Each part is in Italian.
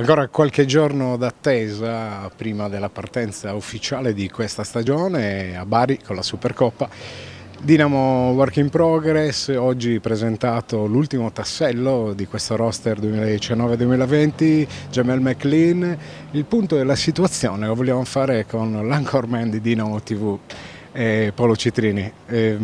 Ancora qualche giorno d'attesa prima della partenza ufficiale di questa stagione a Bari con la Supercoppa. Dinamo Work in Progress, oggi presentato l'ultimo tassello di questo roster 2019-2020, Jamel McLean. Il punto della situazione lo vogliamo fare con l'anchorman di Dinamo TV, eh, Paolo Citrini. Eh,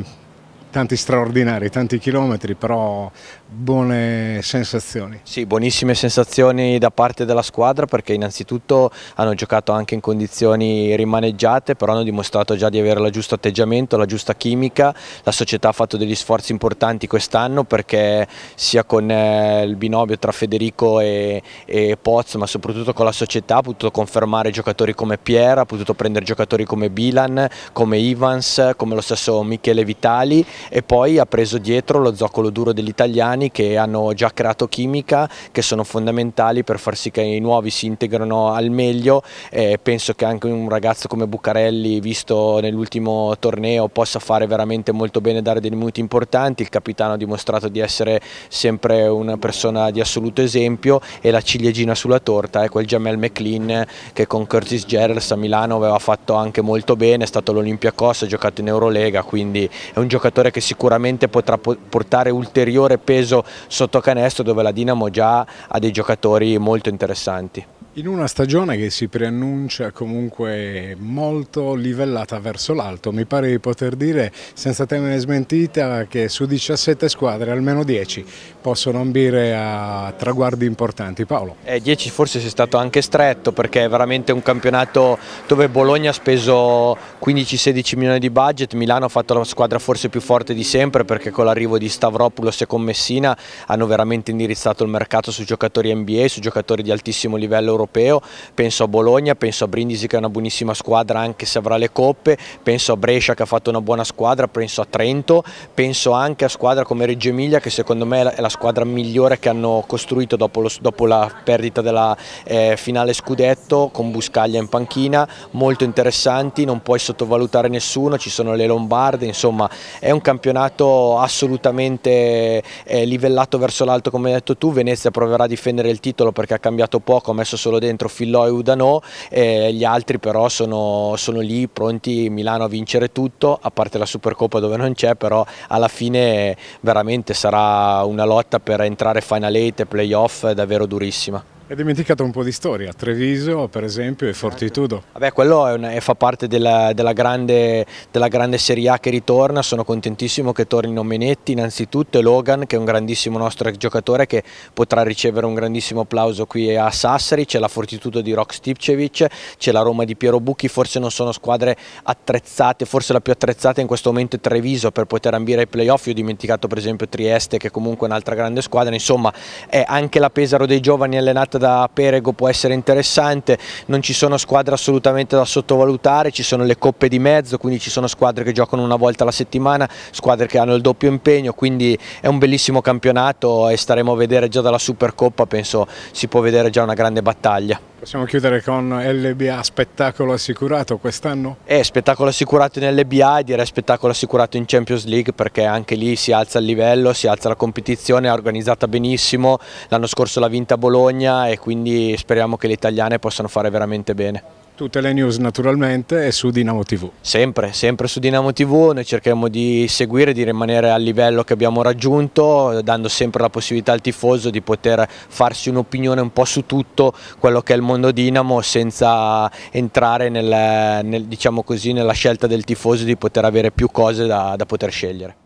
tanti straordinari, tanti chilometri, però buone sensazioni. Sì, buonissime sensazioni da parte della squadra perché innanzitutto hanno giocato anche in condizioni rimaneggiate, però hanno dimostrato già di avere il giusto atteggiamento, la giusta chimica, la società ha fatto degli sforzi importanti quest'anno perché sia con eh, il binomio tra Federico e, e Pozzo, ma soprattutto con la società ha potuto confermare giocatori come Pierre, ha potuto prendere giocatori come Bilan, come Ivans, come lo stesso Michele Vitali e poi ha preso dietro lo zoccolo duro degli italiani che hanno già creato chimica, che sono fondamentali per far sì che i nuovi si integrano al meglio e penso che anche un ragazzo come Bucarelli visto nell'ultimo torneo, possa fare veramente molto bene, dare dei minuti importanti, il capitano ha dimostrato di essere sempre una persona di assoluto esempio e la ciliegina sulla torta è eh, quel Jamel McLean che con Curtis Gerrels a Milano aveva fatto anche molto bene, è stato all'Olimpiakos, ha giocato in Eurolega, quindi è un giocatore che che sicuramente potrà portare ulteriore peso sotto canestro dove la Dinamo già ha dei giocatori molto interessanti. In una stagione che si preannuncia comunque molto livellata verso l'alto, mi pare di poter dire senza temere smentita che su 17 squadre almeno 10 possono ambire a traguardi importanti. Paolo? Eh, 10 forse è stato anche stretto perché è veramente un campionato dove Bologna ha speso 15-16 milioni di budget, Milano ha fatto la squadra forse più forte di sempre perché con l'arrivo di Stavropoulos e con Messina hanno veramente indirizzato il mercato su giocatori NBA, su giocatori di altissimo livello europeo europeo, penso a Bologna, penso a Brindisi che è una buonissima squadra anche se avrà le coppe, penso a Brescia che ha fatto una buona squadra, penso a Trento, penso anche a squadra come Reggio Emilia che secondo me è la squadra migliore che hanno costruito dopo, lo, dopo la perdita della eh, finale scudetto con Buscaglia in panchina, molto interessanti, non puoi sottovalutare nessuno, ci sono le Lombarde, insomma è un campionato assolutamente eh, livellato verso l'alto come hai detto tu, Venezia proverà a difendere il titolo perché ha cambiato poco, ha messo solo solo dentro Filò e Udano, eh, gli altri però sono, sono, lì pronti Milano a vincere tutto, a parte la Supercoppa dove non c'è, però alla fine veramente sarà una lotta per entrare final 8 e playoff davvero durissima. È dimenticato un po' di storia, Treviso per esempio e certo. Fortitudo. Vabbè, quello è una, fa parte della, della, grande, della, grande, Serie A che ritorna, sono contentissimo che tornino Menetti innanzitutto e Logan che è un grandissimo nostro giocatore che potrà ricevere un grandissimo applauso qui a Sassari, c'è la Fortitudo di Rock Stipcevic, c'è la Roma di Piero Bucchi, forse non sono squadre attrezzate, forse la più attrezzata in questo momento è Treviso per poter ambire ai playoff, io ho dimenticato per esempio Trieste che comunque è un'altra grande squadra, insomma è anche la Pesaro dei giovani allenata fatta da Perego può essere interessante, non ci sono squadre assolutamente da sottovalutare, ci sono le coppe di mezzo, quindi ci sono squadre che giocano una volta alla settimana, squadre che hanno il doppio impegno, quindi è un bellissimo campionato e staremo a vedere già dalla Supercoppa, penso si può vedere già una grande battaglia. Possiamo chiudere con LBA spettacolo assicurato quest'anno? Eh, spettacolo assicurato in LBA e direi spettacolo assicurato in Champions League perché anche lì si alza il livello, si alza la competizione, è organizzata benissimo, l'anno scorso l'ha vinta Bologna e quindi speriamo che le italiane possano fare veramente bene. Tutte le news naturalmente e su Dinamo TV. Sempre, sempre su Dinamo TV, noi cercheremo di seguire, di rimanere al livello che abbiamo raggiunto, dando sempre la possibilità al tifoso di poter farsi un'opinione un po' su tutto quello che è il mondo Dinamo senza entrare nel, nel, diciamo così, nella scelta del tifoso di poter avere più cose da, da poter scegliere.